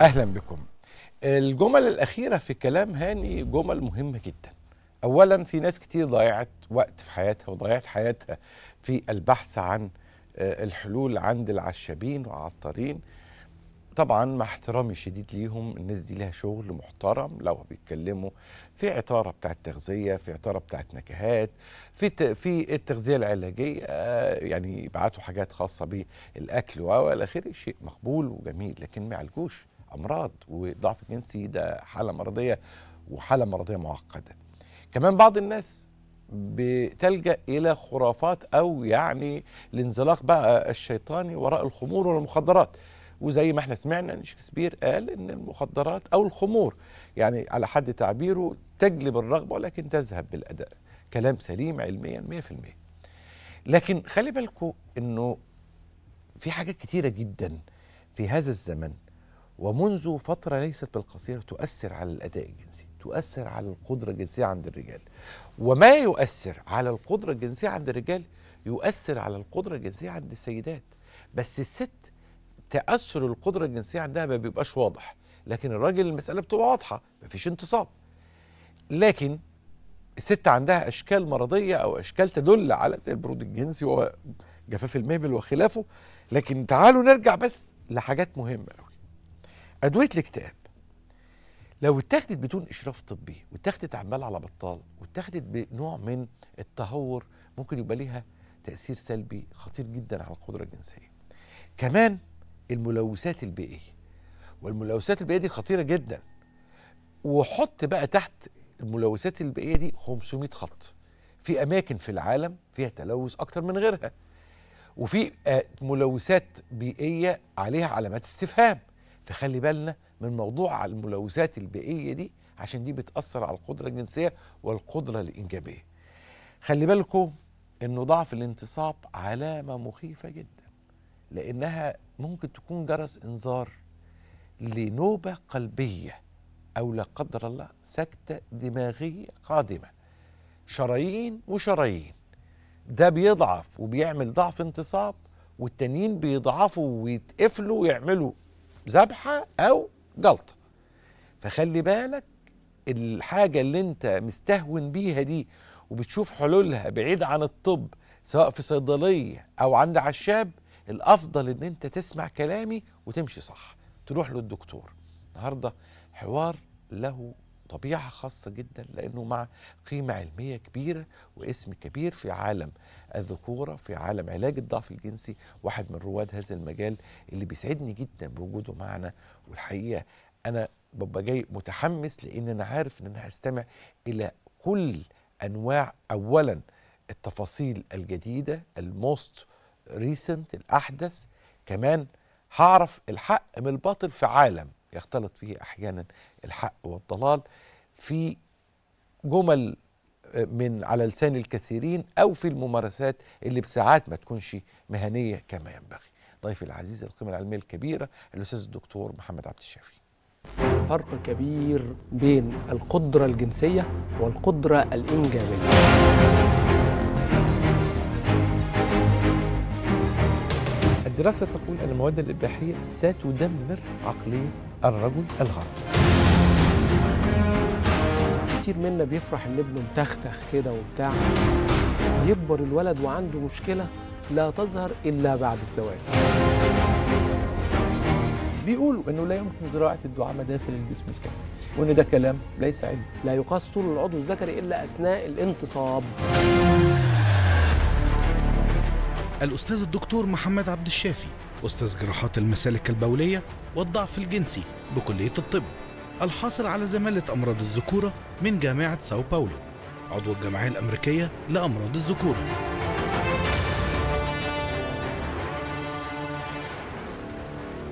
اهلا بكم الجمل الاخيره في كلام هاني جمل مهمه جدا اولا في ناس كتير ضيعت وقت في حياتها وضيعت حياتها في البحث عن آه، الحلول عند العشابين وعطارين طبعا مع احترامي الشديد ليهم الناس دي لها شغل محترم لو بيتكلموا في عطاره بتاعه تغذيه في عطاره بتاعه نكهات في في التغذيه العلاجيه آه، يعني يبعتوا حاجات خاصه بالاكل والى اخره شيء مقبول وجميل لكن ما يعالجوش امراض وضعف جنسي ده حاله مرضيه وحاله مرضيه معقده كمان بعض الناس بتلجا الى خرافات او يعني الانزلاق بقى الشيطاني وراء الخمور والمخدرات وزي ما احنا سمعنا ان شكسبير قال ان المخدرات او الخمور يعني على حد تعبيره تجلب الرغبه ولكن تذهب بالاداء كلام سليم علميا 100% لكن خلي بالكم انه في حاجات كتيره جدا في هذا الزمن ومنذ فترة ليست بالقصيرة تؤثر على الأداء الجنسي تؤثر على القدرة الجنسية عند الرجال وما يؤثر على القدرة الجنسية عند الرجال يؤثر على القدرة الجنسية عند السيدات بس الست تأثر القدرة الجنسية عندها ما بيبقاش واضح لكن الراجل المسألة بتبقى واضحة مفيش انتصاب لكن الست عندها أشكال مرضية أو أشكال تدل على زي البرود الجنسي وجفاف المهبل وخلافه لكن تعالوا نرجع بس لحاجات مهمة ادويه الاكتئاب لو اتاخدت بدون اشراف طبي واتاخدت عمال على بطال واتاخدت بنوع من التهور ممكن يبقى ليها تاثير سلبي خطير جدا على القدره الجنسيه كمان الملوثات البيئيه والملوثات البيئيه دي خطيره جدا وحط بقى تحت الملوثات البيئيه دي 500 خط في اماكن في العالم فيها تلوث اكتر من غيرها وفي آه، ملوثات بيئيه عليها علامات استفهام فخلي بالنا من موضوع الملوثات البيئيه دي عشان دي بتاثر على القدره الجنسيه والقدره الانجابيه خلي بالكم انه ضعف الانتصاب علامه مخيفه جدا لانها ممكن تكون جرس انذار لنوبه قلبيه او لا قدر الله سكته دماغيه قادمه شرايين وشرايين ده بيضعف وبيعمل ضعف انتصاب والتانيين بيضعفوا ويتقفلوا ويعملوا ذبحه او جلطه فخلي بالك الحاجه اللي انت مستهون بيها دي وبتشوف حلولها بعيد عن الطب سواء في صيدليه او عند عشاب الافضل ان انت تسمع كلامي وتمشي صح تروح للدكتور النهارده حوار له طبيعة خاصة جدا لأنه مع قيمة علمية كبيرة واسم كبير في عالم الذكورة في عالم علاج الضعف الجنسي واحد من رواد هذا المجال اللي بيسعدني جدا بوجوده معنا والحقيقة أنا ببقى جاي متحمس لأن أنا عارف أن أنا هستمع إلى كل أنواع أولا التفاصيل الجديدة الموست ريسنت الأحدث كمان هعرف الحق من الباطل في عالم يختلط فيه احيانا الحق والضلال في جمل آه، من على لسان الكثيرين او في الممارسات اللي بساعات ما تكونش مهنيه كما ينبغي. ضيفي العزيز القيمه العلميه الكبيره الاستاذ الدكتور محمد عبد الشافي. فرق كبير بين القدره الجنسيه والقدره الانجابيه. الدراسة تقول أن المواد الإباحية ستدمر عقلية الرجل الغربي كتير منا بيفرح ان ابنه متختخ كده وبتاع يكبر الولد وعنده مشكله لا تظهر الا بعد الزواج بيقولوا انه لا يمكن زراعه الدعامه داخل الجسم الكامل وان ده كلام ليس علمي لا يقاس طول العضو الذكري الا اثناء الانتصاب الأستاذ الدكتور محمد عبد الشافي أستاذ جراحات المسالك البولية والضعف الجنسي بكلية الطب الحاصل على زمالة أمراض الذكورة من جامعة ساو باولو عضو الجمعية الأمريكية لأمراض الذكورة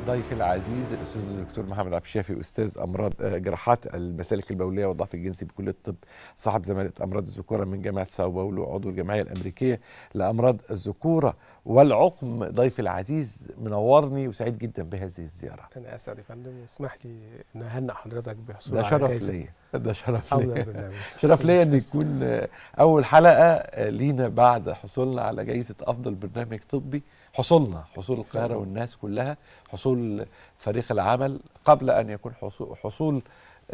ضيفي العزيز الاستاذ الدكتور محمد عبد الشافي استاذ امراض آه، جراحات المسالك البوليه والضعف الجنسي بكليه الطب صاحب زماله امراض الذكوره من جامعه ساو باولو عضو الجمعيه الامريكيه لامراض الذكوره والعقم ضيفي العزيز منورني وسعيد جدا بهذه الزياره. انا اسعد يا فندم واسمح لي ان اهنئ حضرتك بحصول ده شرف ليا ده شرف ليا شرف ليا ان يكون آه، اول حلقه لينا بعد حصولنا على جائزه افضل برنامج طبي حصولنا حصول القاهره والناس كلها حصول فريق العمل قبل ان يكون حصول, حصول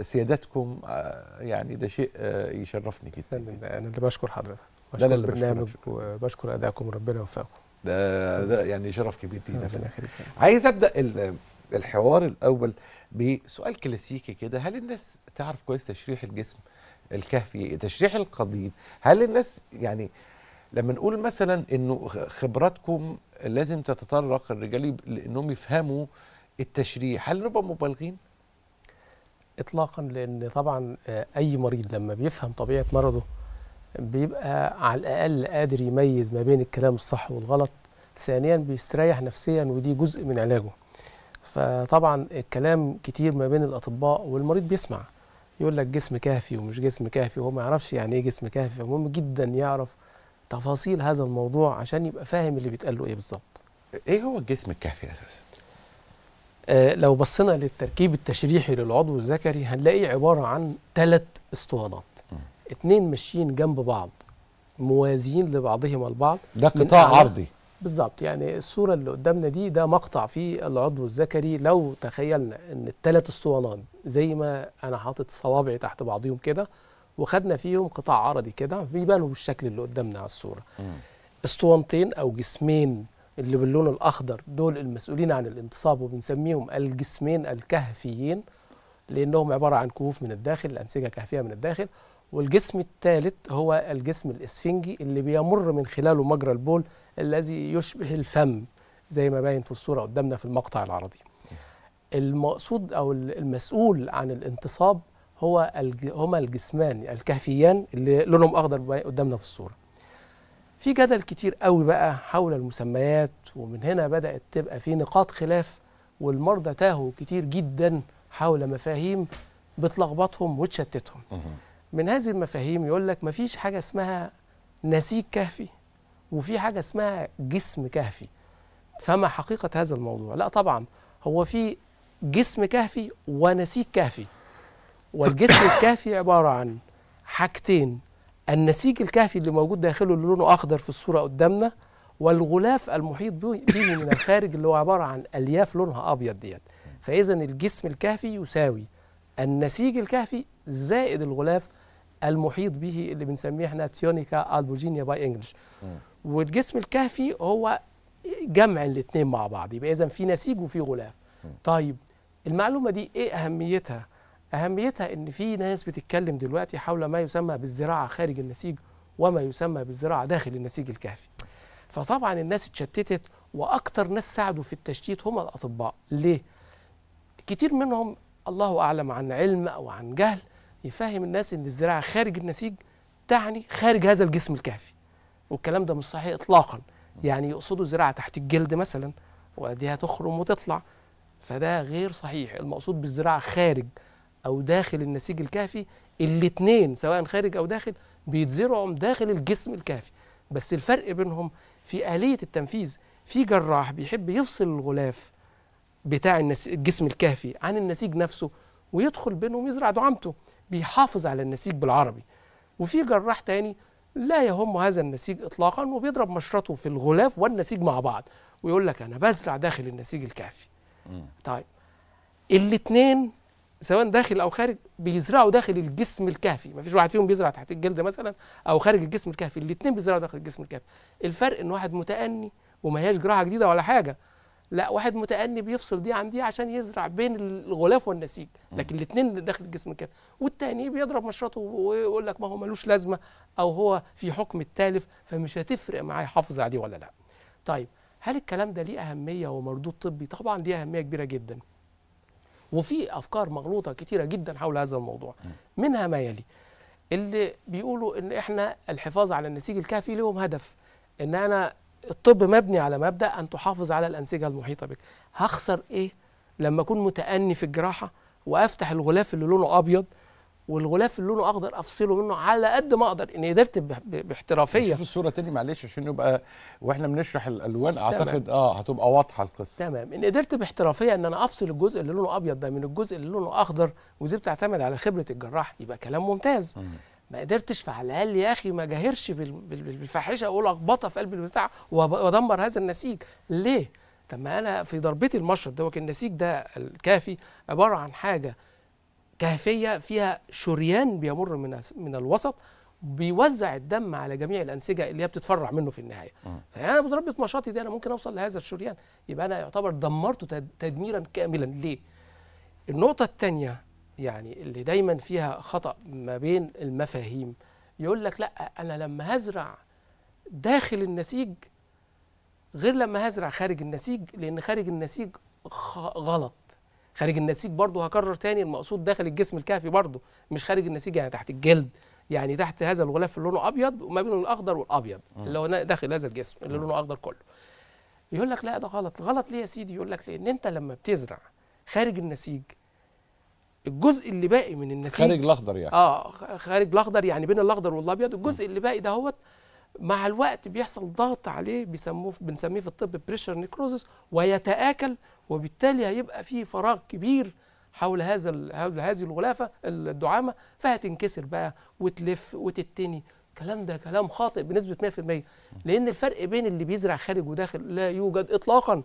سيادتكم آه، يعني ده شيء آه، يشرفني جدا انا اللي بشكر حضرتك بشكر البرنامج وبشكر ادائكم وربنا يوفقكم ده, ده يعني شرف كبير لينا في الاخر عايز ابدا الحوار الاول بسؤال كلاسيكي كده هل الناس تعرف كويس تشريح الجسم الكهفي تشريح القضيب هل الناس يعني لما نقول مثلا انه خبراتكم لازم تتطرق الرجال لانهم يفهموا التشريح هل نبقى مبالغين اطلاقا لان طبعا آه، اي مريض لما بيفهم طبيعه مرضه بيبقى على الاقل قادر يميز ما بين الكلام الصح والغلط ثانيا بيستريح نفسيا ودي جزء من علاجه فطبعا الكلام كتير ما بين الاطباء والمريض بيسمع يقول لك جسم كهفي ومش جسم كهفي وهو ما يعرفش يعني ايه جسم كهفي فمهم جدا يعرف تفاصيل هذا الموضوع عشان يبقى فاهم اللي بيتقال له ايه بالظبط ايه هو الجسم الكهفي اساسا آه لو بصينا للتركيب التشريحي للعضو الذكري هنلاقيه عباره عن ثلاث اسطوانات اثنين ماشيين جنب بعض موازيين لبعضهما البعض ده قطاع عرضي بالظبط يعني الصوره اللي قدامنا دي ده مقطع في العضو الذكري لو تخيلنا ان الثلاث اسطوانات زي ما انا حاطط صوابعي تحت بعضهم كده وخدنا فيهم قطاع عرضي كده بيبانوا بالشكل اللي قدامنا على الصوره اسطوانتين او جسمين اللي باللون الاخضر دول المسؤولين عن الانتصاب وبنسميهم الجسمين الكهفيين لانهم عباره عن كهوف من الداخل الانسجه كهفيه من الداخل والجسم الثالث هو الجسم الاسفنجي اللي بيمر من خلاله مجرى البول الذي يشبه الفم زي ما باين في الصوره قدامنا في المقطع العرضي المقصود او المسؤول عن الانتصاب هو الج... هما الجسمان الكهفيان اللي لونهم اخضر قدامنا في الصوره في جدل كتير قوي بقى حول المسميات ومن هنا بدات تبقى في نقاط خلاف والمرضى تاهوا كتير جدا حول مفاهيم بتلخبطهم وتشتتهم من هذه المفاهيم يقول لك مفيش حاجه اسمها نسيج كهفي وفي حاجه اسمها جسم كهفي فما حقيقه هذا الموضوع لا طبعا هو في جسم كهفي ونسيج كهفي والجسم الكهفي عبارة عن حاجتين النسيج الكهفي اللي موجود داخله اللي لونه أخضر في الصورة قدامنا والغلاف المحيط به من الخارج اللي هو عبارة عن ألياف لونها أبيض ديت فإذا الجسم الكهفي يساوي النسيج الكهفي زائد الغلاف المحيط به اللي بنسميه احنا تيونيكا البوجينيا باي انجلش والجسم الكهفي هو جمع الاثنين مع بعض يبقى اذا في نسيج وفي غلاف طيب المعلومه دي ايه اهميتها اهميتها ان في ناس بتتكلم دلوقتي حول ما يسمى بالزراعه خارج النسيج وما يسمى بالزراعه داخل النسيج الكهفي فطبعا الناس اتشتتت واكثر ناس ساعدوا في التشتيت هم الاطباء ليه كتير منهم الله اعلم عن علم او عن جهل يفهم الناس ان الزراعه خارج النسيج تعني خارج هذا الجسم الكهفي والكلام ده مش صحيح اطلاقا يعني يقصدوا زراعه تحت الجلد مثلا ودي هتخرم وتطلع فده غير صحيح المقصود بالزراعه خارج او داخل النسيج الكهفي الاثنين سواء خارج او داخل بيتزرعوا داخل الجسم الكهفي بس الفرق بينهم في آلية التنفيذ في جراح بيحب يفصل الغلاف بتاع الجسم الكهفي عن النسيج نفسه ويدخل بينهم يزرع دعامته بيحافظ على النسيج بالعربي وفي جراح تاني لا يهم هذا النسيج اطلاقا وبيضرب مشرطه في الغلاف والنسيج مع بعض ويقول لك انا بزرع داخل النسيج الكهفي طيب الاثنين سواء داخل او خارج بيزرعوا داخل الجسم الكهفي مفيش واحد فيهم بيزرع تحت الجلد مثلا او خارج الجسم الكهفي الاثنين بيزرعوا داخل الجسم الكهفي الفرق ان واحد متاني وما هياش جراحه جديده ولا حاجه لا واحد متأني بيفصل دي عن دي عشان يزرع بين الغلاف والنسيج لكن الاثنين داخل الجسم الكهفي والتاني بيضرب مشرطه ويقول لك ما هو ملوش لازمه او هو في حكم التالف فمش هتفرق معاه يحافظ عليه ولا لا طيب هل الكلام ده ليه اهميه ومردود طبي طبعا ليه اهميه كبيره جدا وفي افكار مغلوطه كتيره جدا حول هذا الموضوع منها ما يلي اللي بيقولوا ان احنا الحفاظ على النسيج الكافي لهم هدف ان انا الطب مبني على مبدا ان تحافظ على الانسجه المحيطه بك هخسر ايه لما اكون متاني في الجراحه وافتح الغلاف اللي لونه ابيض والغلاف اللي لونه اخضر افصله منه على قد ما اقدر ان قدرت باحترافيه شوف الصوره تاني معلش عشان نبقى واحنا بنشرح الالوان اعتقد تمام. اه هتبقى واضحه القصه تمام ان قدرت باحترافيه ان انا افصل الجزء اللي لونه ابيض ده من الجزء اللي لونه اخضر ودي بتعتمد على خبره الجراح يبقى كلام ممتاز م. ما قدرتش فعلى الاقل يا اخي ما جاهرش بالفاحشه اقول اخبطها في قلب البتاع وادمر هذا النسيج ليه طب ما انا في ضربتي المشرط دوت النسيج ده الكافي عباره عن حاجه كهفيه فيها شريان بيمر من من الوسط بيوزع الدم على جميع الانسجه اللي هي بتتفرع منه في النهايه فانا آه. يعني بضربه مشاطي دي انا ممكن اوصل لهذا الشريان يبقى انا يعتبر دمرته تدميرا كاملا ليه النقطه الثانيه يعني اللي دايما فيها خطا ما بين المفاهيم يقول لك لا انا لما هزرع داخل النسيج غير لما هزرع خارج النسيج لان خارج النسيج غلط خارج النسيج برضه هكرر تاني المقصود داخل الجسم الكهفي برضه مش خارج النسيج يعني تحت الجلد يعني تحت هذا الغلاف اللي لونه ابيض وما بين الاخضر والابيض م. اللي هو داخل هذا الجسم اللي لونه اخضر كله يقول لك لا ده غلط غلط ليه يا سيدي يقول لك لان انت لما بتزرع خارج النسيج الجزء اللي باقي من النسيج خارج الاخضر يعني اه خارج الاخضر يعني بين الاخضر والابيض الجزء م. اللي باقي ده هوت مع الوقت بيحصل ضغط عليه بيسموه بنسميه في الطب بريشر نيكروزس ويتآكل وبالتالي هيبقى في فراغ كبير حول هذا هذه الغلافه الدعامه فهتنكسر بقى وتلف وتتني الكلام ده كلام خاطئ بنسبه 100% لان الفرق بين اللي بيزرع خارج وداخل لا يوجد اطلاقا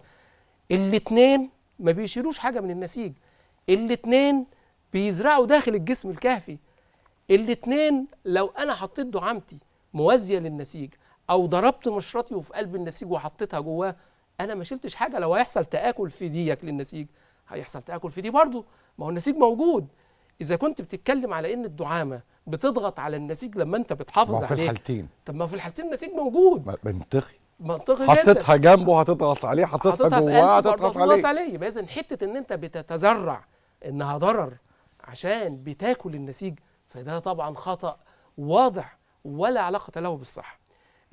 الاثنين ما بيشيلوش حاجه من النسيج الاثنين بيزرعوا داخل الجسم الكهفي الاثنين لو انا حطيت دعامتي موازيه للنسيج او ضربت مشرطي وفي قلب النسيج وحطيتها جواه انا ما شلتش حاجه لو هيحصل تاكل في ديك للنسيج هيحصل تاكل في دي برضه ما هو النسيج موجود اذا كنت بتتكلم على ان الدعامه بتضغط على النسيج لما انت بتحافظ عليه في الحالتين طب ما في الحالتين النسيج موجود منطقي منطقي جدا حطيتها جنبه هتضغط عليه حطيتها جواه هتضغط عليه عليه يبقى اذا حته ان انت بتتزرع انها ضرر عشان بتاكل النسيج فده طبعا خطا واضح ولا علاقة له بالصحة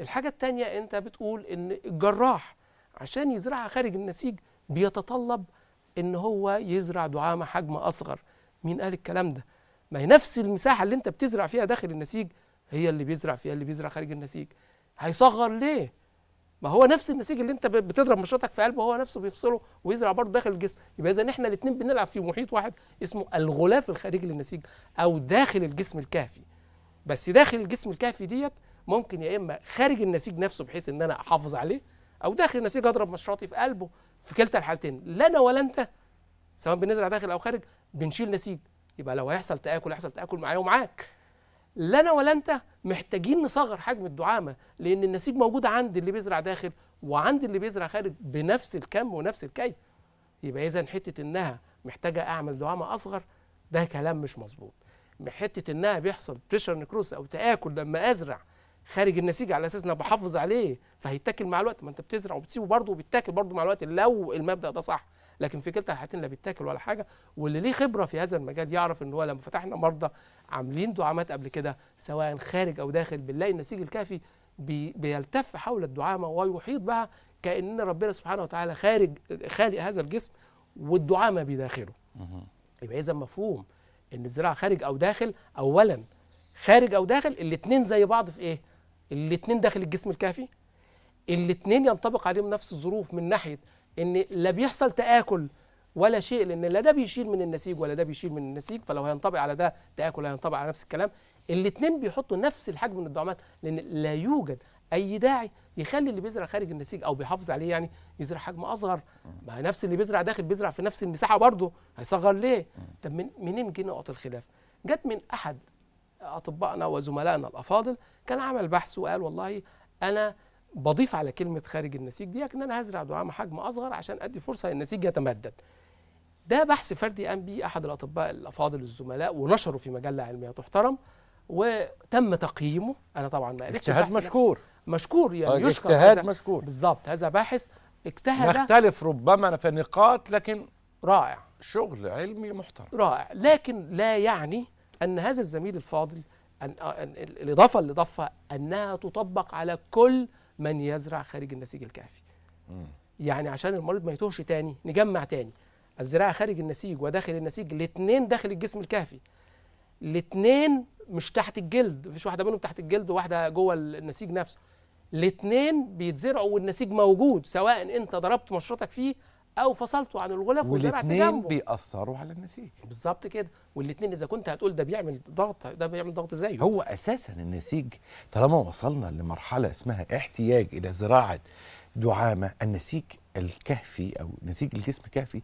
الحاجة التانية أنت بتقول إن الجراح عشان يزرعها خارج النسيج بيتطلب إن هو يزرع دعامة حجم أصغر مين قال الكلام ده؟ ما هي نفس المساحة اللي أنت بتزرع فيها داخل النسيج هي اللي بيزرع فيها اللي بيزرع خارج النسيج هيصغر ليه؟ ما هو نفس النسيج اللي انت بتضرب مشرطك في قلبه هو نفسه بيفصله ويزرع برضه داخل الجسم يبقى اذا احنا الاثنين بنلعب في محيط واحد اسمه الغلاف الخارجي للنسيج او داخل الجسم الكهفي بس داخل الجسم الكهفي ديت ممكن يا اما خارج النسيج نفسه بحيث ان انا احافظ عليه او داخل النسيج اضرب مشروطي في قلبه في كلتا الحالتين لا انا ولا انت سواء بنزرع داخل او خارج بنشيل نسيج يبقى لو هيحصل تاكل هيحصل تاكل معايا ومعاك لا انا ولا انت محتاجين نصغر حجم الدعامه لان النسيج موجود عند اللي بيزرع داخل وعند اللي بيزرع خارج بنفس الكم ونفس الكيف يبقى اذا حته انها محتاجه اعمل دعامه اصغر ده كلام مش مظبوط بحته انها بيحصل بريشر نكروس او تاكل لما ازرع خارج النسيج على اساس ان انا بحافظ عليه فهيتاكل مع الوقت ما انت بتزرع وبتسيبه برضه وبيتاكل برضه مع الوقت لو المبدا ده صح لكن في كلتا الحالتين لا بيتاكل ولا حاجه واللي ليه خبره في هذا المجال يعرف ان هو لما فتحنا مرضى عاملين دعامات قبل كده سواء خارج او داخل بنلاقي النسيج الكافي بيلتف حول الدعامه ويحيط بها كان ربنا سبحانه وتعالى خارج خالق هذا الجسم والدعامه بداخله يبقى اذا مفهوم ان الزراعه خارج او داخل اولا خارج او داخل الاثنين زي بعض في ايه الاثنين داخل الجسم الكافي الاثنين ينطبق عليهم نفس الظروف من ناحيه ان لا بيحصل تاكل ولا شيء لان لا ده بيشيل من النسيج ولا ده بيشيل من النسيج فلو هينطبق على ده تاكل هينطبق على نفس الكلام الاثنين بيحطوا نفس الحجم من الدعامات لان لا يوجد اي داعي يخلي اللي بيزرع خارج النسيج او بيحافظ عليه يعني يزرع حجم اصغر ما نفس اللي بيزرع داخل بيزرع في نفس المساحه برضه هيصغر ليه طب من منين جه نقط الخلاف جت من احد اطبائنا وزملائنا الافاضل كان عمل بحث وقال والله انا بضيف على كلمه خارج النسيج دي ان انا هزرع دعامه حجم اصغر عشان ادي فرصه للنسيج يتمدد ده بحث فردي قام بيه احد الاطباء الافاضل الزملاء ونشره في مجله علميه تحترم وتم تقييمه انا طبعا ما قريتش اجتهاد مشكور مشكور يعني طيب، يشكر اجتهاد مشكور بالظبط هذا باحث اجتهد نختلف ربما في نقاط لكن رائع شغل علمي محترم رائع لكن لا يعني ان هذا الزميل الفاضل أن الاضافه اللي ضفها انها تطبق على كل من يزرع خارج النسيج الكافي م. يعني عشان المريض ما يتوهش تاني نجمع تاني الزراعه خارج النسيج وداخل النسيج الاثنين داخل الجسم الكافي الاثنين مش تحت الجلد مفيش واحده منهم تحت الجلد وواحده جوه النسيج نفسه الاثنين بيتزرعوا والنسيج موجود سواء انت ضربت مشرطك فيه او فصلته عن الغلاف وزرعت جنبه والاثنين بيأثروا على النسيج بالظبط كده والاثنين اذا كنت هتقول ده بيعمل ضغط ده بيعمل ضغط ازاي هو اساسا النسيج طالما وصلنا لمرحله اسمها احتياج الى زراعه دعامه النسيج الكهفي او نسيج الجسم الكهفي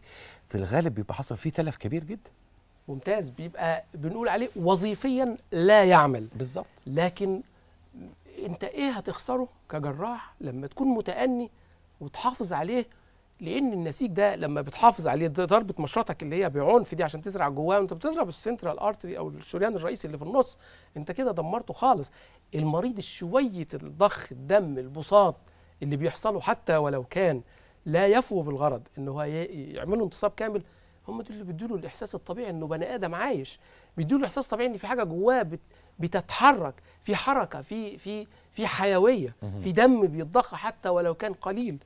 في الغالب بيبقى حصل فيه تلف كبير جدا ممتاز بيبقى بنقول عليه وظيفيا لا يعمل بالظبط لكن انت ايه هتخسره كجراح لما تكون متأني وتحافظ عليه لان النسيج ده لما بتحافظ عليه ضربه مشرطك اللي هي بعنف دي عشان تزرع جواه وانت بتضرب السنترال ارتري او الشريان الرئيسي اللي في النص انت كده دمرته خالص المريض شويه الضخ الدم البساط اللي بيحصله حتى ولو كان لا يفو بالغرض ان هو يعمله انتصاب كامل هم دول اللي بيدوا له الاحساس الطبيعي انه بني ادم عايش بيدوا له احساس طبيعي ان في حاجه جواه بتتحرك في حركه في في في حيويه في دم بيتضخ حتى ولو كان قليل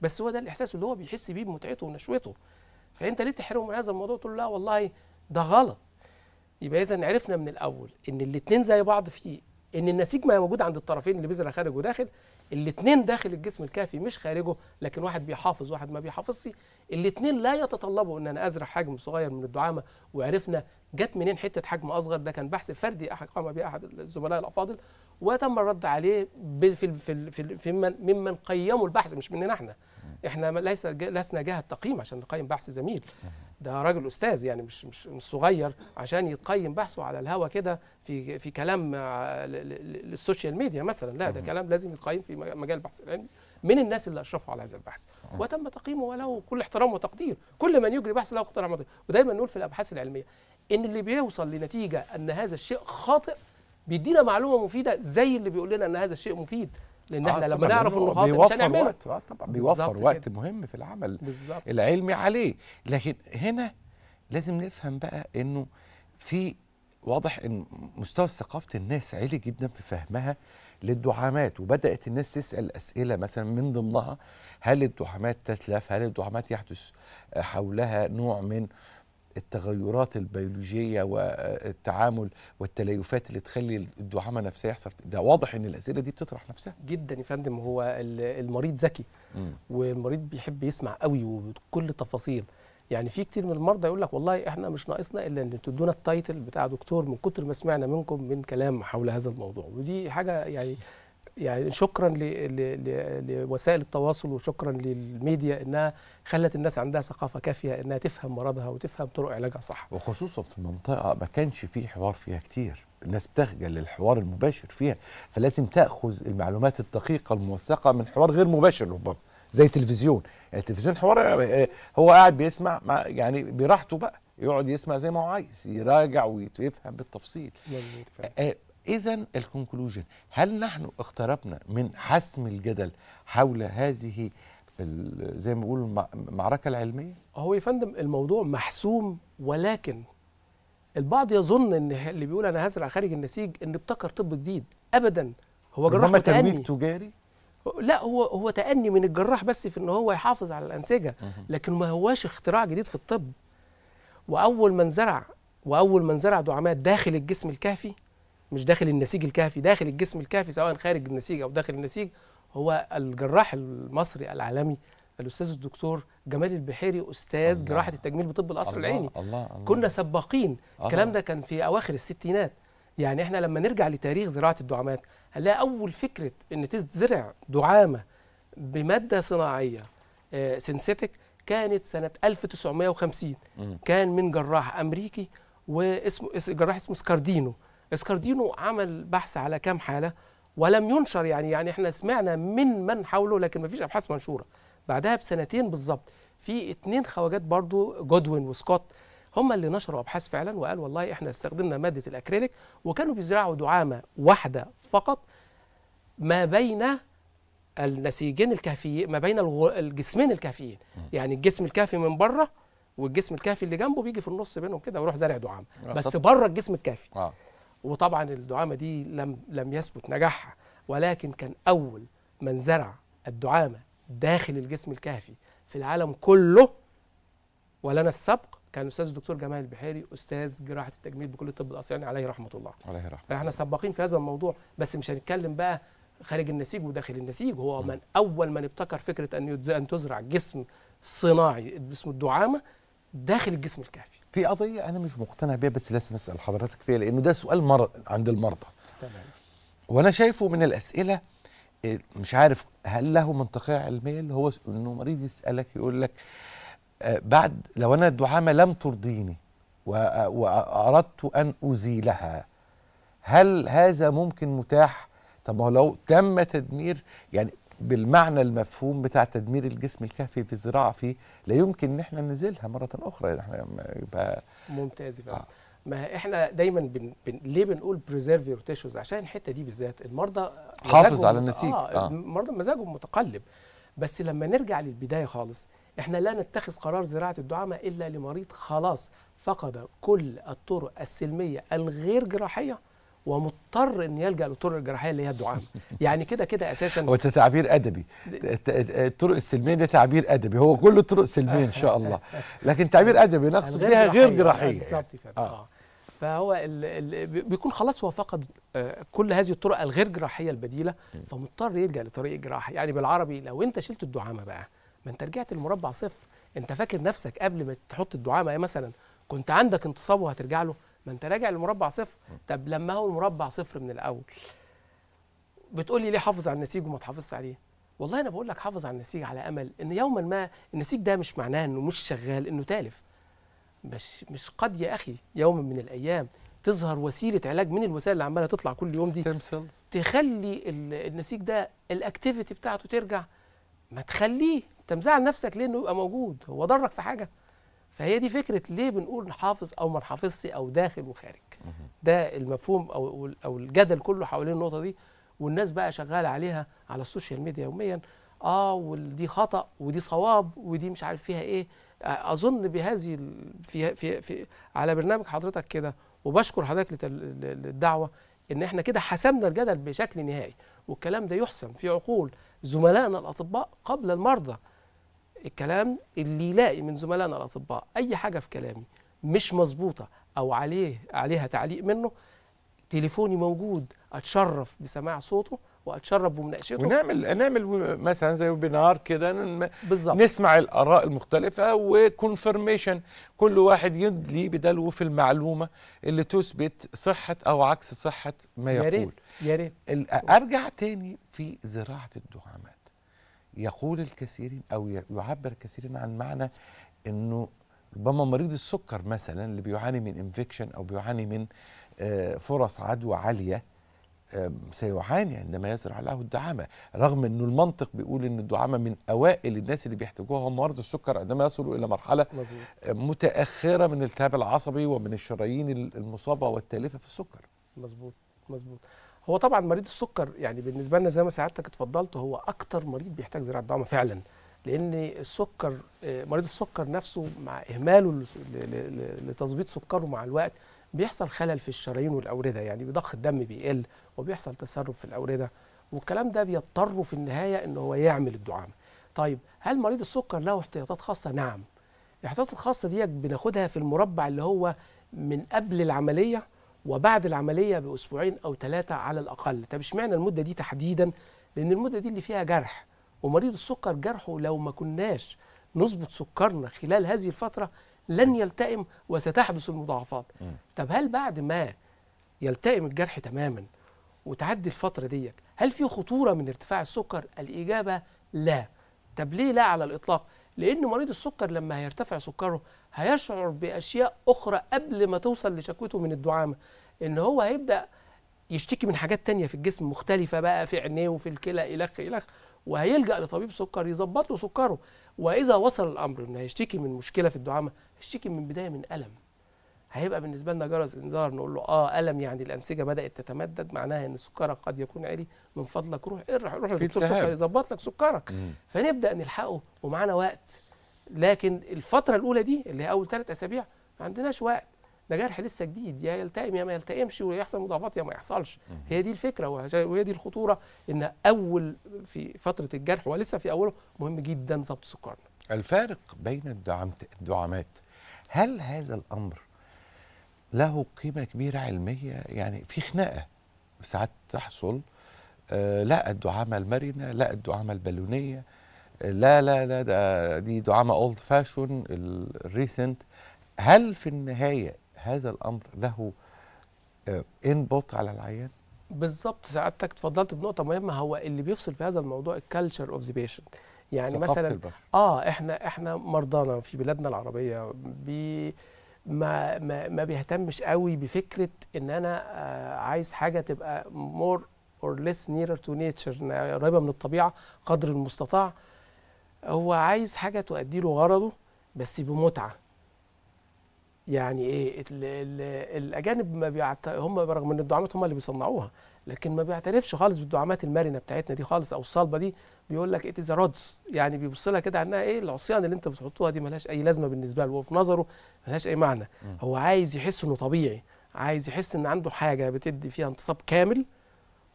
بس هو ده الاحساس اللي هو بيحس بيه بمتعته ونشوته فانت ليه تحرمه من هذا الموضوع تقول لا والله ده غلط يبقى اذا عرفنا من الاول ان الاثنين زي بعض في ان النسيج ما موجود عند الطرفين اللي بيزرع خارج وداخل الاثنين داخل الجسم الكافي مش خارجه لكن واحد بيحافظ واحد ما بيحافظش الاثنين لا يتطلبوا ان انا ازرع حجم صغير من الدعامه وعرفنا جت منين حته حجم اصغر ده كان بحث فردي أحد قام به احد الزملاء الافاضل وتم الرد عليه في في في, في من ممن قيموا البحث مش مننا احنا احنا ليس لسنا جهه تقييم عشان نقيم بحث زميل ده راجل استاذ يعني مش مش مش صغير عشان يتقيم بحثه على الهوا كده في في كلام للسوشيال ميديا مثلا لا ده كلام لازم يتقيم في مجال البحث العلمي من الناس اللي اشرفوا على هذا البحث أه. وتم تقييمه وله كل احترام وتقدير كل من يجري بحث له احترام وتقدير ودايما نقول في الابحاث العلميه ان اللي بيوصل لنتيجه ان هذا الشيء خاطئ بيدينا معلومه مفيده زي اللي بيقول لنا ان هذا الشيء مفيد لان آه احنا لما نعرف النقاط مش هنعملها وقت. اه طبعا بيوفر وقت كده. مهم في العمل بالزبط. العلمي عليه لكن هنا لازم نفهم بقى انه في واضح ان مستوى ثقافه الناس عالي جدا في فهمها للدعامات وبدات الناس تسال اسئله مثلا من ضمنها هل الدعامات تتلف هل الدعامات يحدث حولها نوع من التغيرات البيولوجيه والتعامل والتليفات اللي تخلي الدعامه نفسها يحصل ده واضح ان الاسئله دي بتطرح نفسها جدا يا فندم هو المريض ذكي والمريض بيحب يسمع قوي وبكل تفاصيل يعني في كتير من المرضى يقول لك والله احنا مش ناقصنا الا ان تدونا التايتل بتاع دكتور من كتر ما سمعنا منكم من كلام حول هذا الموضوع ودي حاجه يعني يعني شكرا لوسائل التواصل وشكرا للميديا انها خلت الناس عندها ثقافه كافيه انها تفهم مرضها وتفهم طرق علاجها صح وخصوصا في منطقه ما كانش في حوار فيها كتير الناس بتخجل للحوار المباشر فيها فلازم تاخذ المعلومات الدقيقه الموثقه من حوار غير مباشر ربما زي التلفزيون يعني التلفزيون حوار هو قاعد بيسمع يعني براحته بقى يقعد يسمع زي ما هو عايز يراجع ويفهم بالتفصيل إذا الكونكلوجن هل نحن اقتربنا من حسم الجدل حول هذه زي ما بيقولوا المعركة العلمية؟ هو يا فندم الموضوع محسوم ولكن البعض يظن ان اللي بيقول انا هزرع خارج النسيج ان ابتكر طب جديد ابدا هو جراح متأني تمويج تجاري لا هو هو تأني من الجراح بس في ان هو يحافظ على الأنسجة لكن ما هواش اختراع جديد في الطب واول من زرع واول من زرع دعامات داخل الجسم الكهفي مش داخل النسيج الكهفي داخل الجسم الكهفي سواء خارج النسيج او داخل النسيج هو الجراح المصري العالمي الاستاذ الدكتور جمال البحيري استاذ الله. جراحه التجميل بطب القصر الله. العيني الله. الله. كنا سباقين آه. الكلام ده كان في اواخر الستينات يعني احنا لما نرجع لتاريخ زراعه الدعامات هنلاقي اول فكره ان تزرع دعامه بماده صناعيه آه سينثيتك كانت سنه 1950 م. كان من جراح امريكي واسمه جراح اسمه سكاردينو اسكاردينو عمل بحث على كام حاله ولم ينشر يعني يعني احنا سمعنا من من حوله لكن ما فيش ابحاث منشوره بعدها بسنتين بالظبط في اتنين خواجات برضو جودوين وسكوت هم اللي نشروا ابحاث فعلا وقال والله احنا استخدمنا ماده الاكريليك وكانوا بيزرعوا دعامه واحده فقط ما بين النسيجين الكهفيين ما بين الجسمين الكهفيين يعني الجسم الكهفي من بره والجسم الكهفي اللي جنبه بيجي في النص بينهم كده ويروح زارع دعامه آه، بس بره الجسم الكهفي آه. وطبعا الدعامه دي لم لم يثبت نجاحها ولكن كان اول من زرع الدعامه داخل الجسم الكهفي في العالم كله ولنا السبق كان الاستاذ الدكتور جمال البحيري استاذ جراحه التجميل بكل الطب الاصيلاني عليه رحمه الله عليه رحمه احنا سباقين في هذا الموضوع بس مش هنتكلم بقى خارج النسيج وداخل النسيج هو من اول من ابتكر فكره ان ان تزرع جسم صناعي اسمه الدعامه داخل الجسم الكافي في قضيه انا مش مقتنع بيها بس لازم اسال حضرتك فيها لانه ده سؤال مرض عند المرضى تمام وانا شايفه من الاسئله إيه، مش عارف هل له منطقيه علميه اللي هو انه مريض يسالك يقول لك آه، بعد لو انا الدعامه لم ترضيني واردت ان ازيلها هل هذا ممكن متاح طب ما لو تم تدمير يعني بالمعنى المفهوم بتاع تدمير الجسم الكهفي في الزراعه فيه لا يمكن ان احنا ننزلها مره اخرى احنا يبقى ممتاز يا آه. ما احنا دايما بن... بن... ليه بنقول بريزيرف يور تيشوز عشان الحته دي بالذات المرضى حافظ على النسيج آه. آه. المرضى مزاجهم متقلب بس لما نرجع للبدايه خالص احنا لا نتخذ قرار زراعه الدعامه الا لمريض خلاص فقد كل الطرق السلميه الغير جراحيه ومضطر ان يلجا للطرق الجراحيه اللي هي الدعامه يعني كده كده اساسا هو تعبير ادبي الطرق السلميه ده تعبير ادبي هو كل الطرق سلميه ان شاء الله لكن تعبير ادبي نقصد بيها غير جراحيه بالظبط كده اه, آه. فهو بيكون خلاص هو فقد آه، كل هذه الطرق الغير جراحيه البديله فمضطر يلجا لطريق الجراحه يعني بالعربي لو انت شلت الدعامه بقى ما انت رجعت المربع صفر انت فاكر نفسك قبل ما تحط الدعامه يعني مثلا كنت عندك انتصاب وهترجع له ما انت راجع للمربع صفر طب لما هو المربع صفر من الاول بتقول لي ليه حافظ على النسيج وما تحافظش عليه والله انا بقول لك حافظ على النسيج على امل ان يوما ما النسيج ده مش معناه انه مش شغال انه تالف مش مش قد يا اخي يوما من الايام تظهر وسيله علاج من الوسائل اللي عماله تطلع كل يوم دي تخلي النسيج ده الاكتيفيتي بتاعته ترجع ما تخليه انت مزعل نفسك ليه انه يبقى موجود هو ضرك في حاجه فهي دي فكره ليه بنقول نحافظ او ما نحافظش او داخل وخارج ده المفهوم او او الجدل كله حوالين النقطه دي والناس بقى شغاله عليها على السوشيال ميديا يوميا اه ودي خطا ودي صواب ودي مش عارف فيها ايه اظن بهذه في, في, في على برنامج حضرتك كده وبشكر حضرتك للدعوه ان احنا كده حسمنا الجدل بشكل نهائي والكلام ده يحسم في عقول زملائنا الاطباء قبل المرضى الكلام اللي يلاقي من زملائنا الاطباء اي حاجه في كلامي مش مظبوطه او عليه عليها تعليق منه تليفوني موجود اتشرف بسماع صوته واتشرف بمناقشته ونعمل نعمل مثلا زي وبينار كده بالظبط نسمع الاراء المختلفه وكونفرميشن كل واحد يدلي بدلوه في المعلومه اللي تثبت صحه او عكس صحه ما يقول يا ريت يا ريت ارجع تاني في زراعه الدعامات يقول الكثيرين أو يعبر الكثيرين عن معنى أنه ربما مريض السكر مثلا اللي بيعاني من انفكشن أو بيعاني من آه، فرص عدوى عالية سيعاني عندما يزرع له الدعامة رغم أنه المنطق بيقول أن الدعامة من أوائل الناس اللي بيحتاجوها هم مرضى السكر عندما يصلوا إلى مرحلة مزبوط. متأخرة من التهاب العصبي ومن الشرايين المصابة والتالفة في السكر مظبوط مظبوط هو طبعا مريض السكر يعني بالنسبه لنا زي ما سعادتك اتفضلت هو اكتر مريض بيحتاج زراعه الدعامه فعلا لان السكر مريض السكر نفسه مع اهماله لتظبيط سكره مع الوقت بيحصل خلل في الشرايين والاورده يعني ضخ الدم بيقل وبيحصل تسرب في الاورده والكلام ده بيضطره في النهايه ان هو يعمل الدعامه طيب هل مريض السكر له احتياطات خاصه نعم الاحتياطات الخاصه ديت بناخدها في المربع اللي هو من قبل العمليه وبعد العمليه باسبوعين او ثلاثه على الاقل طب اشمعنى المده دي تحديدا لان المده دي اللي فيها جرح ومريض السكر جرحه لو ما كناش نظبط سكرنا خلال هذه الفتره لن يلتئم وستحدث المضاعفات م. طب هل بعد ما يلتئم الجرح تماما وتعدي الفتره ديت هل في خطوره من ارتفاع السكر الاجابه لا طب ليه لا على الاطلاق لان مريض السكر لما هيرتفع سكره هيشعر باشياء اخرى قبل ما توصل لشكوته من الدعامه ان هو هيبدا يشتكي من حاجات تانية في الجسم مختلفه بقى في عينيه وفي الكلى الخ الخ وهيلجا لطبيب سكر يظبط له سكره واذا وصل الامر انه هيشتكي من مشكله في الدعامه هيشتكي من بدايه من الم هيبقى بالنسبه لنا جرس انذار نقول له اه الم يعني الانسجه بدات تتمدد معناها ان سكرك قد يكون عالي من فضلك روح إيه روح لدكتور سكر يظبط لك سكرك فنبدا نلحقه ومعانا وقت لكن الفتره الاولى دي اللي هي اول ثلاث اسابيع ما عندناش وقت ده جرح لسه جديد يا يلتئم يا ما يلتئمش ويحصل مضاعفات يا ما يحصلش هي دي الفكره وهي دي الخطوره ان اول في فتره الجرح ولسه في اوله مهم جدا ضبط سكرنا الفارق بين الدعامات هل هذا الامر له قيمه كبيره علميه يعني في خناقه ساعات تحصل آه لا الدعامه المرنه لا الدعامه البالونيه لا لا لا ده دي دعامه اولد فاشون الريسنت هل في النهايه هذا الامر له انبوت آه، على العيان؟ بالظبط سعادتك تفضلت بنقطه مهمه هو اللي بيفصل في هذا الموضوع الكالتشر اوف ذا بيشنت يعني مثلا البشر. اه احنا احنا مرضانا في بلادنا العربيه بي ما ما ما بيهتمش قوي بفكره ان انا آه عايز حاجه تبقى مور اور ليس نيرر تو نيتشر قريبه من الطبيعه قدر المستطاع هو عايز حاجه تؤدي له غرضه بس بمتعه يعني ايه الـ الـ الاجانب ما بيعت... هم برغم ان الدعامات هم اللي بيصنعوها لكن ما بيعترفش خالص بالدعامات المرنه بتاعتنا دي خالص او الصلبه دي بيقول لك ات از رودز يعني بيبص لها كده عنها ايه العصيان اللي انت بتحطوها دي ملهاش اي لازمه بالنسبه له وفي نظره ملهاش اي معنى هو عايز يحس انه طبيعي عايز يحس ان عنده حاجه بتدي فيها انتصاب كامل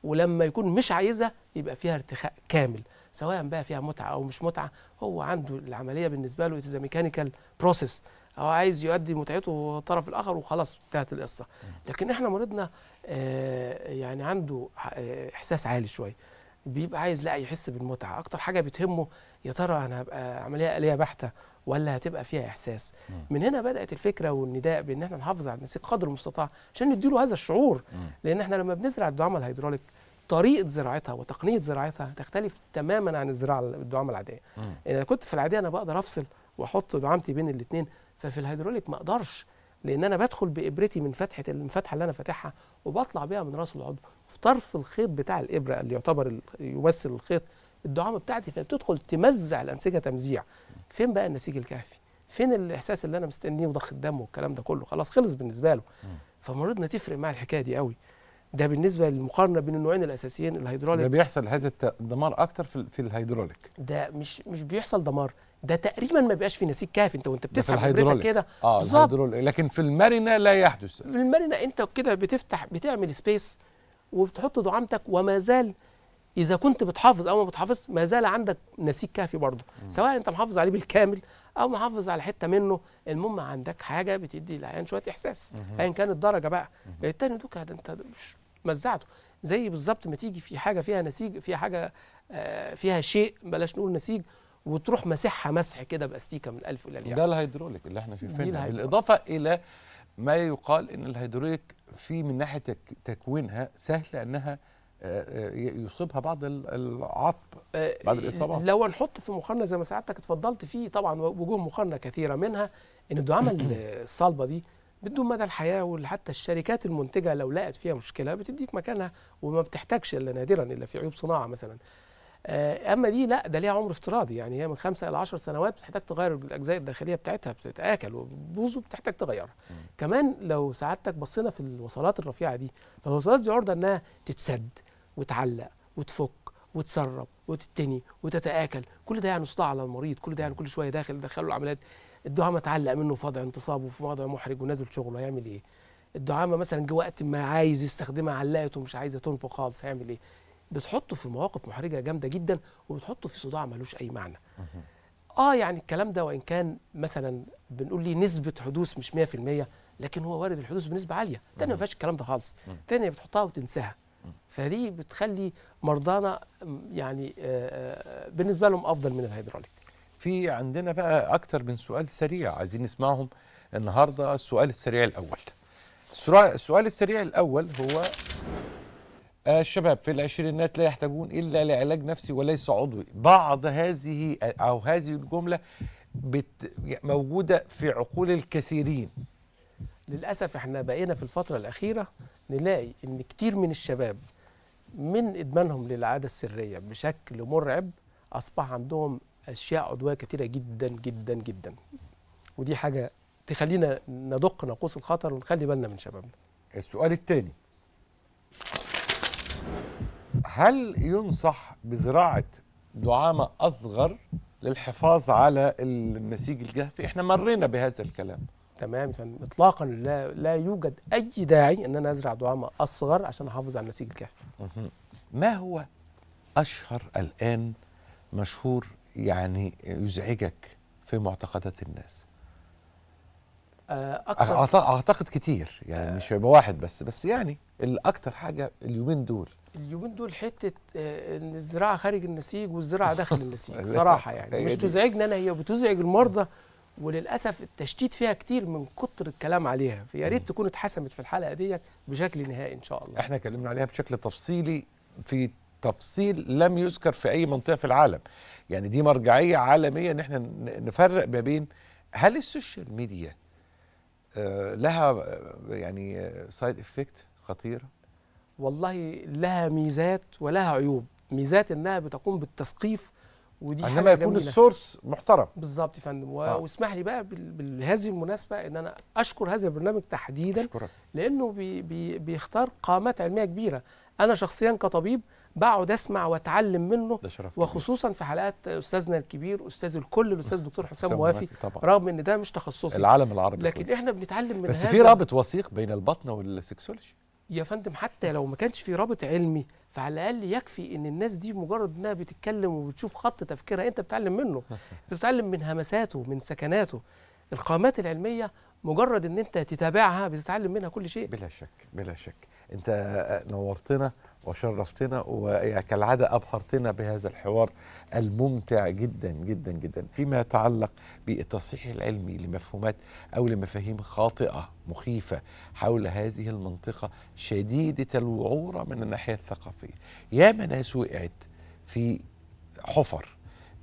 ولما يكون مش عايزها يبقى فيها ارتخاء كامل سواء بقى فيها متعه او مش متعه هو عنده العمليه بالنسبه له از ميكانيكال بروسيس هو عايز يؤدي متعته الطرف الاخر وخلاص انتهت القصه لكن احنا مريضنا آه، يعني عنده آه، احساس عالي شويه بيبقى عايز لا يحس بالمتعه اكتر حاجه بتهمه يا ترى انا هبقى عمليه اليه بحته ولا هتبقى فيها احساس مم. من هنا بدات الفكره والنداء بان احنا نحافظ على النسيج قدر المستطاع عشان نديله هذا الشعور مم. لان احنا لما بنزرع الدعامه الهيدروليك طريقه زراعتها وتقنيه زراعتها تختلف تماما عن الزراعه الدعامه العاديه انا يعني كنت في العاديه انا بقدر افصل واحط دعامتي بين الاثنين ففي الهيدروليك ما اقدرش لان انا بدخل بابرتي من فتحه المفتحه اللي انا فاتحها وبطلع بيها من راس العضو في طرف الخيط بتاع الابره اللي يعتبر يمثل الخيط الدعامه بتاعتي فبتدخل تمزع الانسجه تمزيع فين بقى النسيج الكهفي فين الاحساس اللي انا مستنيه وضخ الدم والكلام ده كله خلاص خلص بالنسبه له فمريضنا تفرق مع الحكايه دي قوي ده بالنسبه للمقارنه بين النوعين الاساسيين الهيدروليك ده بيحصل هذا الدمار اكتر في, في الهيدروليك ده مش مش بيحصل دمار ده تقريبا ما بيبقاش في نسيج كافي انت وانت بتسحب الهيدروليك كده اه الهيدروليك لكن في المارينا لا يحدث في المارينا انت كده بتفتح بتعمل سبيس وبتحط دعامتك وما زال اذا كنت بتحافظ او ما بتحافظ ما زال عندك نسيج كافي برضه سواء انت محافظ عليه بالكامل او محافظ على حته منه المهم عندك حاجه بتدي العيان شويه احساس ايا كانت الدرجه بقى التاني دوكا ده انت مش مزعته زي بالظبط ما تيجي في حاجه فيها نسيج فيها حاجه آه، فيها شيء بلاش نقول نسيج وتروح مسحها مسح كده باستيكه من الف الى الياء ده الهيدروليك اللي احنا شايفينه بالاضافه الى ما يقال ان الهيدروليك في من ناحيه تكوينها سهل انها آه، آه، يصيبها بعض العطب بعض الاصابات لو نحط في مقارنه زي ما سعادتك اتفضلت فيه طبعا وجوه مقارنه كثيره منها ان الدعامه الصلبه دي بدون مدى الحياه وحتى الشركات المنتجه لو لقت فيها مشكله بتديك مكانها وما بتحتاجش الا نادرا الا في عيوب صناعه مثلا آه، اما دي لا ده ليها عمر افتراضي يعني هي من خمسة الى 10 سنوات بتحتاج تغير الاجزاء الداخليه بتاعتها بتتاكل وبتبوظ وبتحتاج تغيرها كمان لو سعادتك بصينا في الوصلات الرفيعه دي فالوصلات دي عرضه انها تتسد وتعلق وتفك وتسرب وتتني وتتاكل كل ده يعني صداع على المريض كل ده يعني كل شويه داخل دخلوا العمليات الدعامه اتعلق منه في وضع انتصاب وفي وضع محرج ونازل شغله هيعمل ايه الدعامه مثلا جه وقت ما عايز يستخدمها علقت ومش عايزه تنفق خالص هيعمل ايه بتحطه في مواقف محرجه جامده جدا وبتحطه في صداع ملوش اي معنى اه يعني الكلام ده وان كان مثلا بنقول لي نسبه حدوث مش 100% لكن هو وارد الحدوث بنسبه عاليه تاني ما فيهاش الكلام ده خالص تاني بتحطها وتنساها فدي بتخلي مرضانا يعني آه، آه، بالنسبه لهم افضل من الهيدروليك في عندنا بقى أكتر من سؤال سريع عايزين نسمعهم النهاردة السؤال السريع الأول السؤال السريع الأول هو آه، الشباب في العشرينات لا يحتاجون إلا لعلاج نفسي وليس عضوي بعض هذه أو هذه الجملة بت موجودة في عقول الكثيرين للأسف احنا بقينا في الفترة الأخيرة نلاقي إن كتير من الشباب من إدمانهم للعادة السرية بشكل مرعب أصبح عندهم اشياء عضويه كثيره جدا جدا جدا ودي حاجه تخلينا ندق ناقوس الخطر ونخلي بالنا من شبابنا السؤال الثاني هل ينصح بزراعه دعامه اصغر للحفاظ على النسيج الجافي احنا مرينا بهذا الكلام تمام اطلاقا لا لا يوجد اي داعي ان انا ازرع دعامه اصغر عشان احافظ على النسيج الجافي ما هو اشهر الان مشهور يعني يزعجك في معتقدات الناس آه، أكثر اعتقد كتير يعني مش آه. هيبقى واحد بس بس يعني الاكتر حاجه اليومين دول اليومين دول حته آه، ان الزراعه خارج النسيج والزراعه داخل النسيج أيوة. صراحه يعني مش تزعجني انا هي بتزعج المرضى وللاسف التشتيت فيها كتير من كتر الكلام عليها فيا ريت تكون اتحسمت في الحلقه ديت بشكل نهائي ان شاء الله احنا اتكلمنا عليها بشكل تفصيلي في تفصيل لم يذكر في اي منطقه في العالم يعني دي مرجعيه عالميه ان احنا نفرق ما بين هل السوشيال ميديا آه، لها آه، يعني سايد آه، افكت خطيره والله لها ميزات ولها عيوب ميزات انها بتقوم بالتثقيف ودي عندما يكون السورس محترم بالظبط يا فندم و... واسمح لي بقى بهذه المناسبه ان انا اشكر هذا البرنامج تحديدا أشكرك. لانه بي... بي... بيختار قامات علميه كبيره انا شخصيا كطبيب بقعد اسمع واتعلم منه ده شرف وخصوصا في حلقات استاذنا الكبير استاذ الكل الاستاذ الدكتور حسام موافي رغم ان ده مش تخصصي العالم العربي لكن احنا بنتعلم من بس في رابط وثيق بين البطنه والسكسولوجي يا فندم حتى لو ما كانش في رابط علمي فعلى الاقل يكفي ان الناس دي مجرد انها بتتكلم وبتشوف خط تفكيرها انت بتتعلم منه انت بتتعلم من همساته من سكناته القامات العلميه مجرد ان انت تتابعها بتتعلم منها كل شيء بلا شك بلا شك انت نورتنا وشرفتنا وكالعادة أبهرتنا بهذا الحوار الممتع جدا جدا جدا فيما يتعلق بالتصحيح العلمي لمفهومات أو لمفاهيم خاطئة مخيفة حول هذه المنطقة شديدة الوعورة من الناحية الثقافية يا ناس وقعت في حفر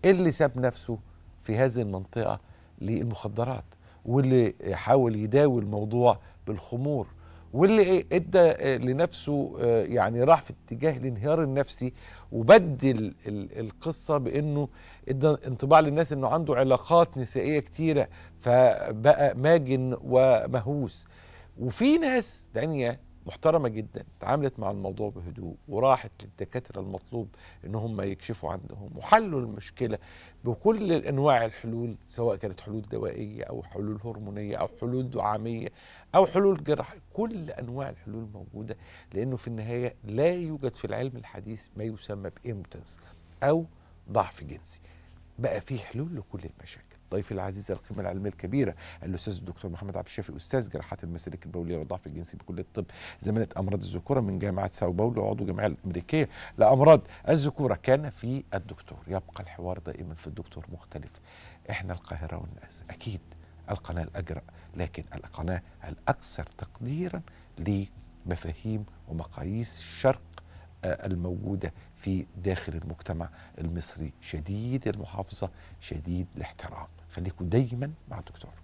اللي ساب نفسه في هذه المنطقة للمخدرات واللي حاول يداوي الموضوع بالخمور واللي ادى لنفسه آه، يعني راح في اتجاه الانهيار النفسي وبدل القصه بانه ادى انطباع للناس انه عنده علاقات نسائيه كتيره فبقى ماجن ومهووس وفي ناس تانيه محترمه جدا تعاملت مع الموضوع بهدوء وراحت للدكاتره المطلوب ان هم يكشفوا عندهم وحلوا المشكله بكل انواع الحلول سواء كانت حلول دوائيه او حلول هرمونيه او حلول دعاميه او حلول جراحيه كل انواع الحلول موجوده لانه في النهايه لا يوجد في العلم الحديث ما يسمى بامتنس او ضعف جنسي بقى في حلول لكل المشاكل ضيفي العزيز القيمه العلميه الكبيره الاستاذ الدكتور محمد عبد الشافي استاذ جراحات المسالك البوليه والضعف الجنسي بكليه الطب زميله امراض الذكوره من جامعه ساو باولو عضو الجمعيه الامريكيه لامراض الذكوره كان في الدكتور يبقى الحوار دائما في الدكتور مختلف احنا القاهره والناس اكيد القناه الاجرأ لكن القناه الاكثر تقديرا لمفاهيم ومقاييس الشرق آه، الموجوده في داخل المجتمع المصري شديد المحافظه شديد الاحترام خليكم دايما مع الدكتور